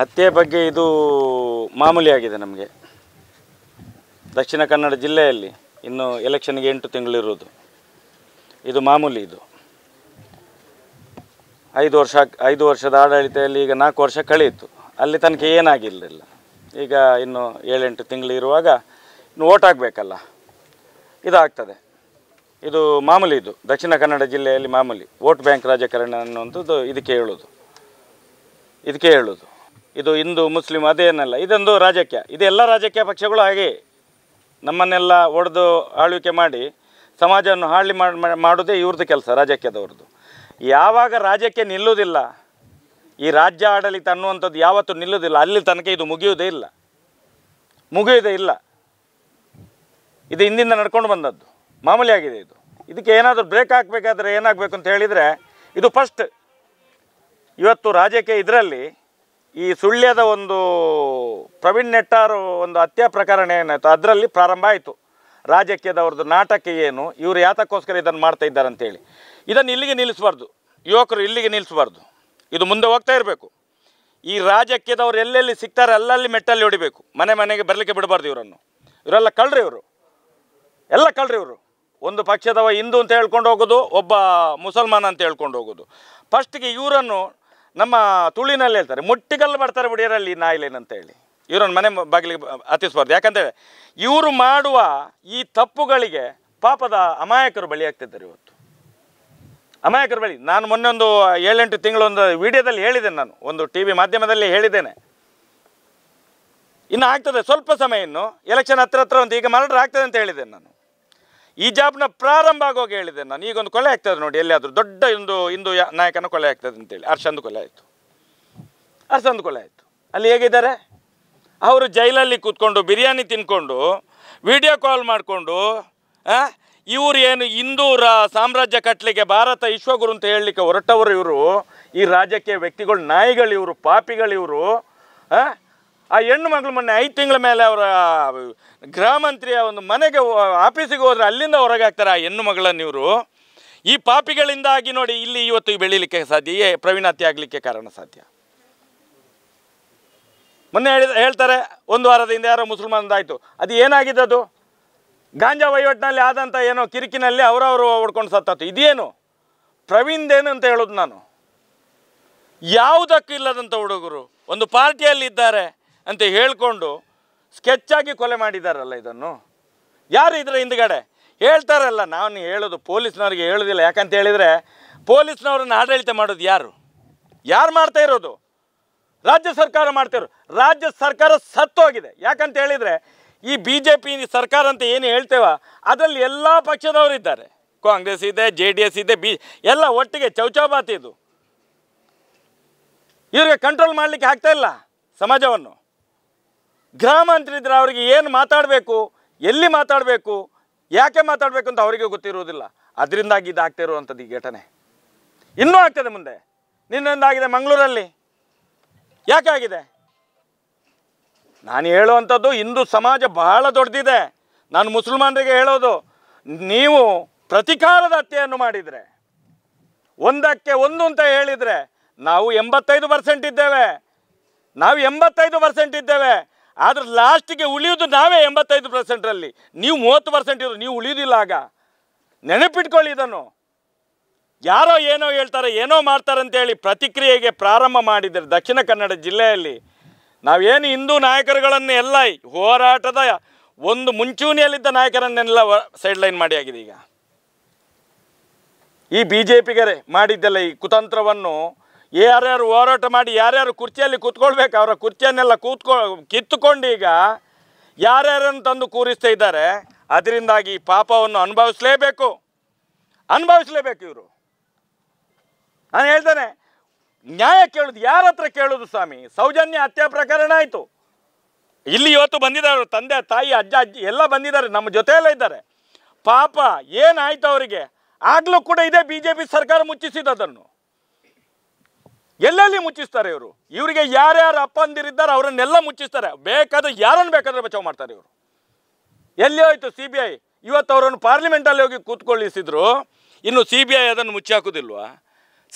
ಹತ್ಯೆ ಬಗ್ಗೆ ಇದು ಮಾಮೂಲಿಯಾಗಿದೆ ನಮಗೆ ದಕ್ಷಿಣ ಕನ್ನಡ ಜಿಲ್ಲೆಯಲ್ಲಿ ಇನ್ನು ಎಲೆಕ್ಷನ್ಗೆ ಎಂಟು ತಿಂಗಳಿರುವುದು ಇದು ಮಾಮೂಲಿ ಇದು ಐದು ವರ್ಷ ಐದು ವರ್ಷದ ಆಡಳಿತದಲ್ಲಿ ಈಗ ನಾಲ್ಕು ವರ್ಷ ಕಳೆಯಿತು ಅಲ್ಲಿ ತನಕ ಏನಾಗಿರಲಿಲ್ಲ ಈಗ ಇನ್ನು ಏಳೆಂಟು ತಿಂಗಳು ಇರುವಾಗ ಇನ್ನು ಓಟ್ ಆಗಬೇಕಲ್ಲ ಇದಾಗ್ತದೆ ಇದು ಮಾಮೂಲಿ ಇದು ದಕ್ಷಿಣ ಕನ್ನಡ ಜಿಲ್ಲೆಯಲ್ಲಿ ಮಾಮೂಲಿ ವೋಟ್ ಬ್ಯಾಂಕ್ ರಾಜಕಾರಣ ಅನ್ನುವಂಥದ್ದು ಇದಕ್ಕೆ ಹೇಳೋದು ಇದಕ್ಕೆ ಹೇಳೋದು ಇದು ಹಿಂದೂ ಮುಸ್ಲಿಂ ಅದೇನಲ್ಲ ಇದೊಂದು ರಾಜಕೀಯ ಇದೆಲ್ಲ ರಾಜಕೀಯ ಪಕ್ಷಗಳು ಹಾಗೆ ನಮ್ಮನ್ನೆಲ್ಲ ಒಡೆದು ಆಳ್ವಿಕೆ ಮಾಡಿ ಸಮಾಜವನ್ನು ಹಾಳಿ ಮಾಡಿ ಮಾಡೋದೇ ಇವ್ರದ್ದು ಕೆಲಸ ರಾಜಕೀಯದವ್ರದ್ದು ಯಾವಾಗ ರಾಜಕೀಯ ನಿಲ್ಲುವುದಿಲ್ಲ ಈ ರಾಜ್ಯ ಆಡಳಿತ ಅನ್ನುವಂಥದ್ದು ಯಾವತ್ತೂ ನಿಲ್ಲುವುದಿಲ್ಲ ಅಲ್ಲಿ ತನಕ ಇದು ಮುಗಿಯುವುದೇ ಇಲ್ಲ ಮುಗಿಯುವುದೇ ಇಲ್ಲ ಇದು ಹಿಂದಿಂದ ನಡ್ಕೊಂಡು ಬಂದದ್ದು ಮಾಮೂಲಿ ಆಗಿದೆ ಇದು ಇದಕ್ಕೆ ಏನಾದರೂ ಬ್ರೇಕ್ ಹಾಕಬೇಕಾದ್ರೆ ಏನಾಗಬೇಕು ಅಂತ ಹೇಳಿದರೆ ಇದು ಫಸ್ಟ್ ಇವತ್ತು ರಾಜಕೀಯ ಇದರಲ್ಲಿ ಈ ಸುಳ್ಯದ ಒಂದು ಪ್ರವೀಣ್ ನೆಟ್ಟಾರು ಒಂದು ಹತ್ಯೆ ಪ್ರಕರಣ ಏನಾಯಿತು ಅದರಲ್ಲಿ ಪ್ರಾರಂಭ ಆಯಿತು ರಾಜಕೀಯದವ್ರದ್ದು ನಾಟಕ ಏನು ಇವರು ಯಾತಕ್ಕೋಸ್ಕರ ಇದನ್ನು ಮಾಡ್ತಾ ಇದ್ದಾರೆ ಅಂತೇಳಿ ಇದನ್ನು ಇಲ್ಲಿಗೆ ನಿಲ್ಲಿಸಬಾರ್ದು ಯುವಕರು ಇಲ್ಲಿಗೆ ನಿಲ್ಲಿಸಬಾರ್ದು ಇದು ಮುಂದೆ ಹೋಗ್ತಾ ಇರಬೇಕು ಈ ರಾಜಕೀಯದವ್ರು ಎಲ್ಲೆಲ್ಲಿ ಸಿಗ್ತಾರೆ ಅಲ್ಲಲ್ಲಿ ಮೆಟ್ಟಲ್ಲಿ ಹೊಡಿಬೇಕು ಮನೆ ಮನೆಗೆ ಬರಲಿಕ್ಕೆ ಬಿಡಬಾರ್ದು ಇವರನ್ನು ಇವರೆಲ್ಲ ಕಳ್ರಿ ಇವರು ಎಲ್ಲ ಕಳ್ರಿ ಇವರು ಒಂದು ಪಕ್ಷದವ ಹಿಂದೂ ಅಂತ ಹೇಳ್ಕೊಂಡು ಹೋಗೋದು ಒಬ್ಬ ಮುಸಲ್ಮಾನ ಅಂತ ಹೇಳ್ಕೊಂಡು ಹೋಗೋದು ಫಸ್ಟಿಗೆ ಇವರನ್ನು ನಮ್ಮ ತುಳಿನಲ್ಲಿ ಹೇಳ್ತಾರೆ ಮುಟ್ಟಿಗಲ್ಲು ಬರ್ತಾರೆ ಬಿಡಿಯರಲ್ಲಿ ಅಂತ ಹೇಳಿ ಇವರೊಂದು ಮನೆ ಬಾಗಿಲಿಗೆ ಹತ್ತಿಸ್ಬಾರ್ದು ಯಾಕಂತೇಳಿ ಇವರು ಮಾಡುವ ಈ ತಪ್ಪುಗಳಿಗೆ ಪಾಪದ ಅಮಾಯಕರು ಬಳಿಯಾಗ್ತಿದ್ದಾರೆ ಇವತ್ತು ಅಮಾಯಕರು ಬಳಿ ನಾನು ಮೊನ್ನೆ ಒಂದು ಏಳೆಂಟು ತಿಂಗಳೊಂದು ಒಂದು ವಿಡಿಯೋದಲ್ಲಿ ಹೇಳಿದ್ದೇನೆ ನಾನು ಒಂದು ಟಿ ವಿ ಮಾಧ್ಯಮದಲ್ಲಿ ಹೇಳಿದ್ದೇನೆ ಇನ್ನು ಆಗ್ತದೆ ಸ್ವಲ್ಪ ಸಮಯ ಇನ್ನು ಎಲೆಕ್ಷನ್ ಹತ್ರ ಹತ್ರ ಒಂದು ಈಗ ಮರಡ್ರ ಆಗ್ತದೆ ಅಂತ ಹೇಳಿದ್ದೇನೆ ನಾನು ಈ ಜಾಬ್ನ ಪ್ರಾರಂಭ ಆಗೋಗಿ ಹೇಳಿದೆ ನಾನು ಒಂದು ಕೊಲೆ ಆಗ್ತದೆ ನೋಡಿ ಎಲ್ಲಿಯಾದರೂ ದೊಡ್ಡ ಒಂದು ಹಿಂದೂ ನಾಯಕನ ಕೊಲೆ ಆಗ್ತದೆ ಅಂತೇಳಿ ಅರ್ಷಂದ್ ಕೊಲೆ ಆಯಿತು ಅರ್ಷಂದು ಕೊಲೆ ಆಯಿತು ಅಲ್ಲಿ ಹೇಗಿದ್ದಾರೆ ಅವರು ಜೈಲಲ್ಲಿ ಕೂತ್ಕೊಂಡು ಬಿರಿಯಾನಿ ತಿನ್ಕೊಂಡು ವಿಡಿಯೋ ಕಾಲ್ ಮಾಡಿಕೊಂಡು ಇವರು ಏನು ಹಿಂದೂರ ಸಾಮ್ರಾಜ್ಯ ಕಟ್ಲಿಕ್ಕೆ ಭಾರತ ವಿಶ್ವಗುರು ಅಂತ ಹೇಳಲಿಕ್ಕೆ ಹೊರಟವರು ಇವರು ಈ ರಾಜಕೀಯ ವ್ಯಕ್ತಿಗಳು ನಾಯಿಗಳಿವರು ಪಾಪಿಗಳಿವರು ಪಾಪಿಗಳು ಇವರು ಹಾಂ ಆ ಹೆಣ್ಣು ಮಗಳು ಮೊನ್ನೆ ಐದು ತಿಂಗಳ ಮೇಲೆ ಅವರ ಗೃಹ ಮಂತ್ರಿಯ ಒಂದು ಮನೆಗೆ ಆಫೀಸಿಗೆ ಹೋದ್ರೆ ಅಲ್ಲಿಂದ ಹೊರಗೆ ಹಾಕ್ತಾರೆ ಆ ಹೆಣ್ಣು ಮಗಳನ್ನು ಇವರು ಈ ಪಾಪಿಗಳಿಂದಾಗಿ ನೋಡಿ ಇಲ್ಲಿ ಇವತ್ತು ಬೆಳೀಲಿಕ್ಕೆ ಸಾಧ್ಯ ಪ್ರವೀಣಾತಿ ಆಗಲಿಕ್ಕೆ ಕಾರಣ ಸಾಧ್ಯ ಮೊನ್ನೆ ಹೇಳಿದ ಹೇಳ್ತಾರೆ ಒಂದು ವಾರದಿಂದ ಯಾರೋ ಮುಸಲ್ಮಾನದಾಯಿತು ಅದು ಅದು ಗಾಂಜಾ ವಹಿವಾಟಿನಲ್ಲಿ ಆದಂಥ ಏನೋ ಕಿರಿಕಿನಲ್ಲಿ ಅವರವರು ಹೊಡ್ಕೊಂಡು ಸತ್ತತ್ತು ಇದೇನು ಪ್ರವೀಣ್ದೇನು ಅಂತ ಹೇಳೋದು ನಾನು ಯಾವುದಕ್ಕೂ ಇಲ್ಲದಂಥ ಹುಡುಗರು ಒಂದು ಪಾರ್ಟಿಯಲ್ಲಿ ಇದ್ದಾರೆ ಅಂತ ಹೇಳಿಕೊಂಡು ಸ್ಕೆಚ್ಚಾಗಿ ಕೊಲೆ ಮಾಡಿದಾರಲ್ಲ ಇದನ್ನು ಯಾರು ಇದರ ಹಿಂದ್ಗಡೆ ಹೇಳ್ತಾರಲ್ಲ ನಾನು ಹೇಳೋದು ಪೊಲೀಸ್ನವ್ರಿಗೆ ಹೇಳೋದಿಲ್ಲ ಯಾಕಂತ ಹೇಳಿದರೆ ಪೊಲೀಸ್ನವ್ರನ್ನ ಆಡಳಿತ ಮಾಡೋದು ಯಾರು ಯಾರು ಮಾಡ್ತಾ ಇರೋದು ರಾಜ್ಯ ಸರ್ಕಾರ ಮಾಡ್ತಿರು ರಾಜ್ಯ ಸರ್ಕಾರ ಸತ್ತೋಗಿದೆ ಯಾಕಂತ ಹೇಳಿದರೆ ಈ ಬಿ ಜೆ ಪಿ ಸರ್ಕಾರ ಅಂತ ಏನು ಹೇಳ್ತೇವ ಅದರಲ್ಲಿ ಎಲ್ಲ ಪಕ್ಷದವರು ಇದ್ದಾರೆ ಕಾಂಗ್ರೆಸ್ ಇದೆ ಜೆ ಡಿ ಎಸ್ ಇದೆ ಬಿ ಎಲ್ಲ ಒಟ್ಟಿಗೆ ಚೌಚಾಬಾತಿ ಇದು ಇವ್ರಿಗೆ ಕಂಟ್ರೋಲ್ ಮಾಡಲಿಕ್ಕೆ ಆಗ್ತಾ ಇಲ್ಲ ಸಮಾಜವನ್ನು ಇದ್ರೆ ಅವರಿಗೆ ಏನು ಮಾತಾಡಬೇಕು ಎಲ್ಲಿ ಮಾತಾಡಬೇಕು ಯಾಕೆ ಮಾತಾಡಬೇಕು ಅಂತ ಅವರಿಗೆ ಗೊತ್ತಿರುವುದಿಲ್ಲ ಅದರಿಂದಾಗಿ ಇದಾಗ್ತಾ ಇರುವಂಥದ್ದು ಈ ಘಟನೆ ಇನ್ನೂ ಆಗ್ತದೆ ಮುಂದೆ ನಿನ್ನೊಂದಾಗಿದೆ ಮಂಗಳೂರಲ್ಲಿ ಯಾಕೆ ಆಗಿದೆ ನಾನು ಹೇಳುವಂಥದ್ದು ಹಿಂದೂ ಸಮಾಜ ಬಹಳ ದೊಡ್ಡದಿದೆ ನಾನು ಮುಸಲ್ಮಾನರಿಗೆ ಹೇಳೋದು ನೀವು ಪ್ರತಿಕಾರದ ಹತ್ಯೆಯನ್ನು ಮಾಡಿದರೆ ಒಂದಕ್ಕೆ ಒಂದು ಅಂತ ಹೇಳಿದರೆ ನಾವು ಎಂಬತ್ತೈದು ಪರ್ಸೆಂಟ್ ಇದ್ದೇವೆ ನಾವು ಎಂಬತ್ತೈದು ಪರ್ಸೆಂಟ್ ಇದ್ದೇವೆ ಆದರೆ ಲಾಸ್ಟ್ಗೆ ಉಳಿಯೋದು ನಾವೇ ಎಂಬತ್ತೈದು ಪರ್ಸೆಂಟರಲ್ಲಿ ನೀವು ಮೂವತ್ತು ಪರ್ಸೆಂಟ್ ಇರೋ ನೀವು ಉಳಿಯೋದಿಲ್ಲ ಆಗ ನೆನಪಿಟ್ಕೊಳ್ಳಿ ಇದನ್ನು ಯಾರೋ ಏನೋ ಹೇಳ್ತಾರೆ ಏನೋ ಮಾಡ್ತಾರೆ ಅಂತೇಳಿ ಪ್ರತಿಕ್ರಿಯೆಗೆ ಪ್ರಾರಂಭ ಮಾಡಿದ್ದಾರೆ ದಕ್ಷಿಣ ಕನ್ನಡ ಜಿಲ್ಲೆಯಲ್ಲಿ ನಾವೇನು ಹಿಂದೂ ನಾಯಕರುಗಳನ್ನು ಎಲ್ಲ ಹೋರಾಟದ ಒಂದು ಮುಂಚೂಣಿಯಲ್ಲಿದ್ದ ನಾಯಕರನ್ನೆಲ್ಲ ಸೈಡ್ಲೈನ್ ಮಾಡಿ ಆಗಿದೆ ಈಗ ಈ ಬಿ ಜೆ ಪಿಗೆ ಮಾಡಿದ್ದೆಲ್ಲ ಈ ಕುತಂತ್ರವನ್ನು ಯಾರ್ಯಾರು ಹೋರಾಟ ಮಾಡಿ ಯಾರ್ಯಾರು ಕುರ್ಚಿಯಲ್ಲಿ ಕೂತ್ಕೊಳ್ಬೇಕು ಅವರ ಕುರ್ಚಿಯನ್ನೆಲ್ಲ ಕೂತ್ಕೊ ಕಿತ್ತುಕೊಂಡು ಈಗ ಯಾರ್ಯಾರನ್ನು ತಂದು ಕೂರಿಸ್ತಾ ಇದ್ದಾರೆ ಅದರಿಂದಾಗಿ ಈ ಪಾಪವನ್ನು ಅನುಭವಿಸಲೇಬೇಕು ಅನುಭವಿಸಲೇಬೇಕು ಇವರು ನಾನು ಹೇಳ್ತೇನೆ ನ್ಯಾಯ ಕೇಳೋದು ಯಾರ ಹತ್ರ ಕೇಳೋದು ಸ್ವಾಮಿ ಸೌಜನ್ಯ ಹತ್ಯೆ ಪ್ರಕರಣ ಆಯಿತು ಇಲ್ಲಿ ಇವತ್ತು ಬಂದಿದ್ದಾರೆ ತಂದೆ ತಾಯಿ ಅಜ್ಜ ಅಜ್ಜಿ ಎಲ್ಲ ಬಂದಿದ್ದಾರೆ ನಮ್ಮ ಜೊತೆಯೆಲ್ಲ ಇದ್ದಾರೆ ಪಾಪ ಏನಾಯಿತು ಅವರಿಗೆ ಆಗಲೂ ಕೂಡ ಇದೇ ಬಿ ಜೆ ಪಿ ಸರ್ಕಾರ ಮುಚ್ಚಿಸಿದ್ದು ಅದನ್ನು ಎಲ್ಲೆಲ್ಲಿ ಮುಚ್ಚಿಸ್ತಾರೆ ಇವರು ಇವರಿಗೆ ಯಾರ್ಯಾರು ಅಪ್ಪಂದಿರಿದ್ದಾರೆ ಅವರನ್ನೆಲ್ಲ ಮುಚ್ಚಿಸ್ತಾರೆ ಬೇಕಾದ್ರೆ ಯಾರನ್ನು ಬೇಕಾದ್ರೆ ಬಚಾವ್ ಮಾಡ್ತಾರೆ ಇವರು ಎಲ್ಲಿ ಹೋಯ್ತು ಸಿ ಬಿ ಐ ಇವತ್ತು ಅವರನ್ನು ಪಾರ್ಲಿಮೆಂಟಲ್ಲಿ ಹೋಗಿ ಕೂತ್ಕೊಳ್ಳಿಸಿದ್ರು ಇನ್ನು ಸಿ ಬಿ ಐ ಅದನ್ನು ಮುಚ್ಚಿ ಹಾಕೋದಿಲ್ವಾ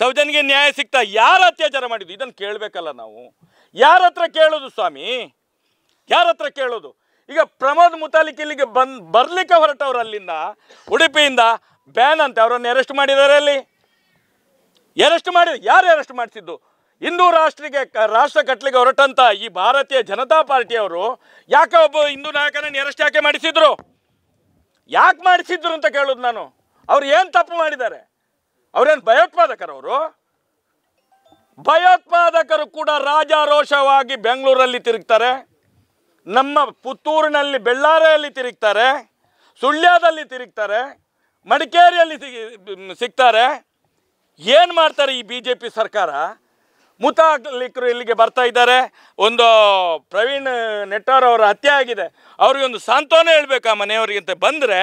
ಸೌಜನ್ಗೆ ನ್ಯಾಯ ಸಿಗ್ತಾ ಯಾರು ಅತ್ಯಾಚಾರ ಮಾಡಿದ್ದು ಇದನ್ನು ಕೇಳಬೇಕಲ್ಲ ನಾವು ಯಾರ ಹತ್ರ ಕೇಳೋದು ಸ್ವಾಮಿ ಯಾರ ಹತ್ರ ಕೇಳೋದು ಈಗ ಪ್ರಮೋದ್ ಮುತಾಲಿಕ್ ಇಲ್ಲಿಗೆ ಬಂದು ಬರ್ಲಿಕ್ಕೆ ಹೊರಟವ್ರು ಅಲ್ಲಿಂದ ಉಡುಪಿಯಿಂದ ಬ್ಯಾನ್ ಅಂತೆ ಅವರನ್ನು ಅರೆಸ್ಟ್ ಮಾಡಿದ್ದಾರೆ ಅಲ್ಲಿ ಅರೆಸ್ಟ್ ಮಾಡಿ ಯಾರು ಎರೆಸ್ಟ್ ಮಾಡಿಸಿದ್ದು ಹಿಂದೂ ರಾಷ್ಟ್ರಿಗೆ ರಾಷ್ಟ್ರ ಕಟ್ಲಿಕ್ಕೆ ಹೊರಟಂತ ಈ ಭಾರತೀಯ ಜನತಾ ಪಾರ್ಟಿಯವರು ಯಾಕೆ ಒಬ್ಬ ಹಿಂದೂ ನಾಯಕನನ್ನು ಎರೆಸ್ಟ್ ಯಾಕೆ ಮಾಡಿಸಿದ್ರು ಯಾಕೆ ಮಾಡಿಸಿದ್ರು ಅಂತ ಕೇಳೋದು ನಾನು ಅವ್ರು ಏನು ತಪ್ಪು ಮಾಡಿದ್ದಾರೆ ಅವ್ರೇನು ಭಯೋತ್ಪಾದಕರು ಅವರು ಭಯೋತ್ಪಾದಕರು ಕೂಡ ರಾಜಾರೋಷವಾಗಿ ಬೆಂಗಳೂರಲ್ಲಿ ತಿರುಗ್ತಾರೆ ನಮ್ಮ ಪುತ್ತೂರಿನಲ್ಲಿ ಬೆಳ್ಳಾರೆಯಲ್ಲಿ ತಿರುಗ್ತಾರೆ ಸುಳ್ಯದಲ್ಲಿ ತಿರುಗ್ತಾರೆ ಮಡಿಕೇರಿಯಲ್ಲಿ ಸಿಗ್ತಾರೆ ಏನು ಮಾಡ್ತಾರೆ ಈ ಬಿ ಜೆ ಪಿ ಸರ್ಕಾರ ಮುತಾಲಿಕರು ಇಲ್ಲಿಗೆ ಬರ್ತಾ ಇದ್ದಾರೆ ಒಂದು ಪ್ರವೀಣ್ ನೆಟ್ಟಾರ್ ಅವರ ಹತ್ಯೆ ಆಗಿದೆ ಒಂದು ಸಾಂತ್ವನ ಹೇಳಬೇಕು ಆ ಅಂತ ಬಂದರೆ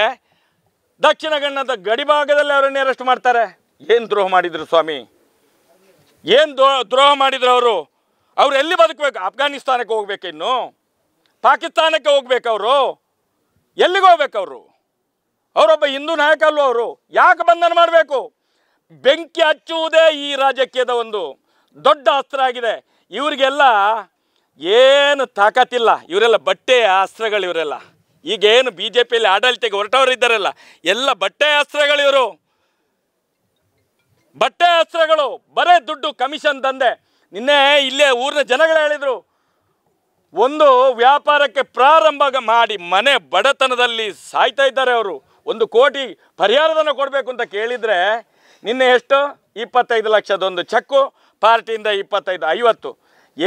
ದಕ್ಷಿಣ ಕನ್ನಡದ ಗಡಿಭಾಗದಲ್ಲಿ ಅವರನ್ನು ಅರೆಸ್ಟ್ ಮಾಡ್ತಾರೆ ಏನು ದ್ರೋಹ ಮಾಡಿದರು ಸ್ವಾಮಿ ಏನು ದ್ರೋ ದ್ರೋಹ ಮಾಡಿದರು ಅವರು ಅವ್ರು ಎಲ್ಲಿ ಬದುಕಬೇಕು ಅಫ್ಘಾನಿಸ್ತಾನಕ್ಕೆ ಹೋಗ್ಬೇಕು ಇನ್ನು ಪಾಕಿಸ್ತಾನಕ್ಕೆ ಹೋಗ್ಬೇಕು ಅವರು ಎಲ್ಲಿಗೆ ಹೋಗ್ಬೇಕು ಅವರು ಅವರೊಬ್ಬ ಹಿಂದೂ ನಾಯಕ ಅಲ್ವ ಅವರು ಯಾಕೆ ಬಂಧನ ಮಾಡಬೇಕು ಬೆಂಕಿ ಹಚ್ಚುವುದೇ ಈ ರಾಜಕೀಯದ ಒಂದು ದೊಡ್ಡ ಅಸ್ತ್ರ ಆಗಿದೆ ಇವರಿಗೆಲ್ಲ ಏನು ತಾಕತ್ತಿಲ್ಲ ಇವರೆಲ್ಲ ಬಟ್ಟೆಯ ಅಸ್ತ್ರಗಳು ಇವರೆಲ್ಲ ಈಗೇನು ಬಿ ಜೆ ಪಿಯಲ್ಲಿ ಆಡಳಿತಕ್ಕೆ ಹೊರಟವರು ಇದ್ದಾರಲ್ಲ ಎಲ್ಲ ಬಟ್ಟೆ ಅಸ್ತ್ರಗಳು ಇವರು ಬಟ್ಟೆ ಅಸ್ತ್ರಗಳು ಬರೇ ದುಡ್ಡು ಕಮಿಷನ್ ತಂದೆ ನಿನ್ನೆ ಇಲ್ಲೇ ಊರಿನ ಜನಗಳು ಹೇಳಿದರು ಒಂದು ವ್ಯಾಪಾರಕ್ಕೆ ಪ್ರಾರಂಭ ಮಾಡಿ ಮನೆ ಬಡತನದಲ್ಲಿ ಸಾಯ್ತಾ ಇದ್ದಾರೆ ಅವರು ಒಂದು ಕೋಟಿ ಪರಿಹಾರದನ್ನು ಕೊಡಬೇಕು ಅಂತ ಕೇಳಿದರೆ ನಿನ್ನೆ ಎಷ್ಟು ಇಪ್ಪತ್ತೈದು ಲಕ್ಷದೊಂದು ಚೆಕ್ಕು ಪಾರ್ಟಿಯಿಂದ ಇಪ್ಪತ್ತೈದು ಐವತ್ತು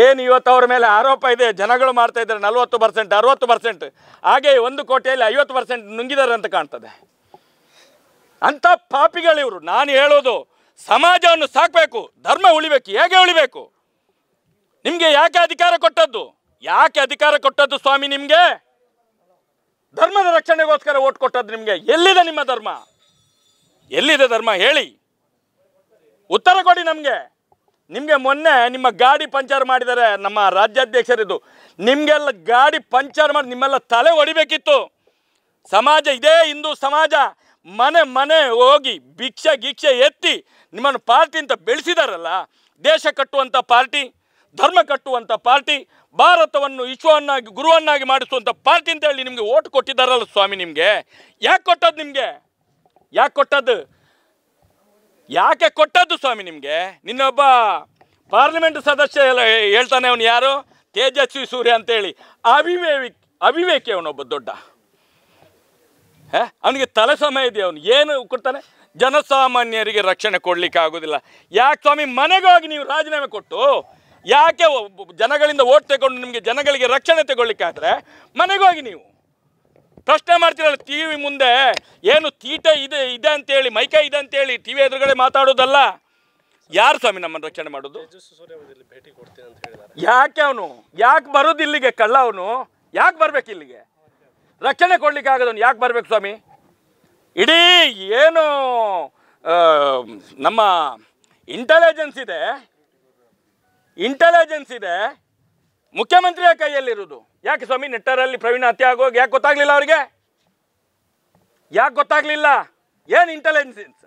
ಏನು ಇವತ್ತು ಅವ್ರ ಮೇಲೆ ಆರೋಪ ಇದೆ ಜನಗಳು ಮಾಡ್ತಾ ಇದ್ದಾರೆ ನಲವತ್ತು ಪರ್ಸೆಂಟ್ ಅರವತ್ತು ಪರ್ಸೆಂಟ್ ಹಾಗೆ ಒಂದು ಕೋಟಿಯಲ್ಲಿ ಐವತ್ತು ಪರ್ಸೆಂಟ್ ನುಂಗಿದ್ದಾರೆ ಅಂತ ಕಾಣ್ತದೆ ಪಾಪಿಗಳು ಪಾಪಿಗಳಿವರು ನಾನು ಹೇಳೋದು ಸಮಾಜವನ್ನು ಸಾಕಬೇಕು ಧರ್ಮ ಉಳಿಬೇಕು ಹೇಗೆ ಉಳಿಬೇಕು ನಿಮಗೆ ಯಾಕೆ ಅಧಿಕಾರ ಕೊಟ್ಟದ್ದು ಯಾಕೆ ಅಧಿಕಾರ ಕೊಟ್ಟದ್ದು ಸ್ವಾಮಿ ನಿಮಗೆ ಧರ್ಮದ ರಕ್ಷಣೆಗೋಸ್ಕರ ಓಟ್ ಕೊಟ್ಟದ್ದು ನಿಮಗೆ ಎಲ್ಲಿದೆ ನಿಮ್ಮ ಧರ್ಮ ಎಲ್ಲಿದೆ ಧರ್ಮ ಹೇಳಿ ಉತ್ತರ ಕೊಡಿ ನಮಗೆ ನಿಮಗೆ ಮೊನ್ನೆ ನಿಮ್ಮ ಗಾಡಿ ಪಂಚರ್ ಮಾಡಿದ್ದಾರೆ ನಮ್ಮ ರಾಜ್ಯಾಧ್ಯಕ್ಷರಿದ್ದು ನಿಮಗೆಲ್ಲ ಗಾಡಿ ಪಂಚರ್ ಮಾಡಿ ನಿಮ್ಮೆಲ್ಲ ತಲೆ ಹೊಡಿಬೇಕಿತ್ತು ಸಮಾಜ ಇದೇ ಹಿಂದೂ ಸಮಾಜ ಮನೆ ಮನೆ ಹೋಗಿ ಭಿಕ್ಷೆ ಗಿಕ್ಷೆ ಎತ್ತಿ ನಿಮ್ಮನ್ನು ಪಾರ್ಟಿ ಅಂತ ಬೆಳೆಸಿದಾರಲ್ಲ ದೇಶ ಕಟ್ಟುವಂಥ ಪಾರ್ಟಿ ಧರ್ಮ ಕಟ್ಟುವಂಥ ಪಾರ್ಟಿ ಭಾರತವನ್ನು ವಿಶ್ವವನ್ನಾಗಿ ಗುರುವನ್ನಾಗಿ ಮಾಡಿಸುವಂಥ ಪಾರ್ಟಿ ಅಂತ ಹೇಳಿ ನಿಮಗೆ ಓಟ್ ಕೊಟ್ಟಿದ್ದಾರಲ್ಲ ಸ್ವಾಮಿ ನಿಮಗೆ ಯಾಕೆ ಕೊಟ್ಟದ್ದು ನಿಮಗೆ ಯಾಕೆ ಕೊಟ್ಟದ್ದು ಯಾಕೆ ಕೊಟ್ಟದ್ದು ಸ್ವಾಮಿ ನಿಮಗೆ ನಿನ್ನೊಬ್ಬ ಪಾರ್ಲಿಮೆಂಟ್ ಸದಸ್ಯ ಎಲ್ಲ ಹೇಳ್ತಾನೆ ಅವನು ಯಾರು ತೇಜಸ್ವಿ ಸೂರ್ಯ ಅಂತೇಳಿ ಅವಿವೇಕ್ ಅವಿವೇಕಿ ಅವನೊಬ್ಬ ದೊಡ್ಡ ಅವನಿಗೆ ತಲೆ ಸಮಯ ಇದೆ ಅವನು ಏನು ಕೊಡ್ತಾನೆ ಜನಸಾಮಾನ್ಯರಿಗೆ ರಕ್ಷಣೆ ಕೊಡಲಿಕ್ಕೆ ಆಗೋದಿಲ್ಲ ಯಾಕೆ ಸ್ವಾಮಿ ಮನೆಗೋಗಿ ಹೋಗಿ ನೀವು ರಾಜೀನಾಮೆ ಕೊಟ್ಟು ಯಾಕೆ ಜನಗಳಿಂದ ಓಟ್ ತಗೊಂಡು ನಿಮಗೆ ಜನಗಳಿಗೆ ರಕ್ಷಣೆ ತಗೊಳ್ಲಿಕ್ಕಾದರೆ ಮನೆಗೋಗಿ ನೀವು ಪ್ರಶ್ನೆ ಮಾಡ್ತೀರಲ್ಲ ಟಿ ವಿ ಮುಂದೆ ಏನು ತೀಟ ಇದೆ ಇದೆ ಅಂತೇಳಿ ಮೈಕ ಇದೆ ಅಂತೇಳಿ ಟಿ ವಿ ಎದುರುಗಡೆ ಮಾತಾಡೋದಲ್ಲ ಯಾರು ಸ್ವಾಮಿ ನಮ್ಮನ್ನು ರಕ್ಷಣೆ ಮಾಡೋದು ಯಾಕೆ ಅವನು ಯಾಕೆ ಬರೋದು ಇಲ್ಲಿಗೆ ಕಳ್ಳ ಅವನು ಯಾಕೆ ಬರಬೇಕು ಇಲ್ಲಿಗೆ ರಕ್ಷಣೆ ಕೊಡ್ಲಿಕ್ಕೆ ಆಗೋದವನು ಯಾಕೆ ಬರ್ಬೇಕು ಸ್ವಾಮಿ ಇಡೀ ಏನು ನಮ್ಮ ಇಂಟೆಲಿಜೆನ್ಸ್ ಇದೆ ಇಂಟೆಲಿಜೆನ್ಸ್ ಇದೆ ಮುಖ್ಯಮಂತ್ರಿಯ ಕೈಯಲ್ಲಿರುವುದು ಯಾಕೆ ಸ್ವಾಮಿ ನೆಟ್ಟರಲ್ಲಿ ಪ್ರವೀಣ್ ಹತ್ಯೆ ಆಗೋಗಿ ಯಾಕೆ ಗೊತ್ತಾಗ್ಲಿಲ್ಲ ಅವರಿಗೆ ಯಾಕೆ ಗೊತ್ತಾಗಲಿಲ್ಲ ಏನು ಇಂಟೆಲಿಜೆನ್ಸ್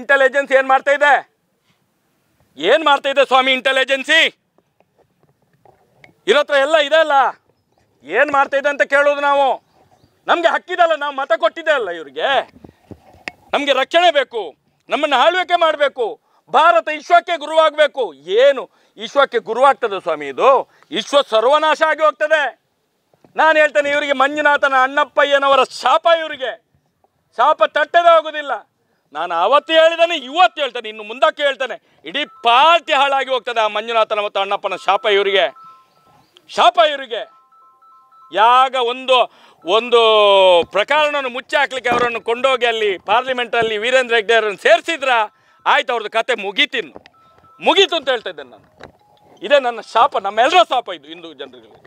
ಇಂಟೆಲಿಜೆನ್ಸ್ ಏನು ಮಾಡ್ತಾ ಇದೆ ಏನು ಮಾಡ್ತಾ ಇದೆ ಸ್ವಾಮಿ ಇಂಟೆಲಿಜೆನ್ಸಿ ಇರೋತ್ರ ಎಲ್ಲ ಇದೆ ಅಲ್ಲ ಏನು ಮಾಡ್ತಾ ಇದೆ ಅಂತ ಕೇಳೋದು ನಾವು ನಮಗೆ ಹಕ್ಕಿದಲ್ಲ ನಾವು ಮತ ಕೊಟ್ಟಿದ್ದೆ ಅಲ್ಲ ಇವರಿಗೆ ನಮಗೆ ರಕ್ಷಣೆ ಬೇಕು ನಮ್ಮನ್ನು ಆಳ್ವಿಕೆ ಮಾಡಬೇಕು ಭಾರತ ವಿಶ್ವಕ್ಕೆ ಗುರುವಾಗಬೇಕು ಏನು ವಿಶ್ವಕ್ಕೆ ಗುರುವಾಗ್ತದೆ ಸ್ವಾಮಿ ಇದು ವಿಶ್ವ ಸರ್ವನಾಶ ಆಗಿ ಹೋಗ್ತದೆ ನಾನು ಹೇಳ್ತೇನೆ ಇವರಿಗೆ ಮಂಜುನಾಥನ ಅಣ್ಣಪ್ಪಯ್ಯನವರ ಶಾಪ ಇವರಿಗೆ ಶಾಪ ತಟ್ಟದೇ ಹೋಗೋದಿಲ್ಲ ನಾನು ಅವತ್ತು ಹೇಳಿದಾನೆ ಇವತ್ತು ಹೇಳ್ತೇನೆ ಇನ್ನು ಮುಂದಕ್ಕೆ ಹೇಳ್ತೇನೆ ಇಡೀ ಪಾರ್ಟಿ ಹಾಳಾಗಿ ಹೋಗ್ತದೆ ಆ ಮಂಜುನಾಥನ ಮತ್ತು ಅಣ್ಣಪ್ಪನ ಶಾಪ ಇವರಿಗೆ ಶಾಪ ಇವರಿಗೆ ಯಾಗ ಒಂದು ಒಂದು ಪ್ರಕರಣವನ್ನು ಮುಚ್ಚಿ ಹಾಕ್ಲಿಕ್ಕೆ ಅವರನ್ನು ಕೊಂಡೋಗಿ ಅಲ್ಲಿ ಪಾರ್ಲಿಮೆಂಟಲ್ಲಿ ವೀರೇಂದ್ರ ಹೆಗ್ಡೆ ಅವರನ್ನು ಸೇರಿಸಿದ್ರ ಆಯ್ತು ಅವ್ರದ್ದು ಕತೆ ಮುಗೀತೀನಿ ಮುಗೀತು ಅಂತ ಹೇಳ್ತಾ ಇದ್ದೇನೆ ನಾನು ಇದೇ ನನ್ನ ಶಾಪ ನಮ್ಮೆಲ್ಲರ ಶಾಪ ಇದು ಹಿಂದೂ ಜನರಿಗೆ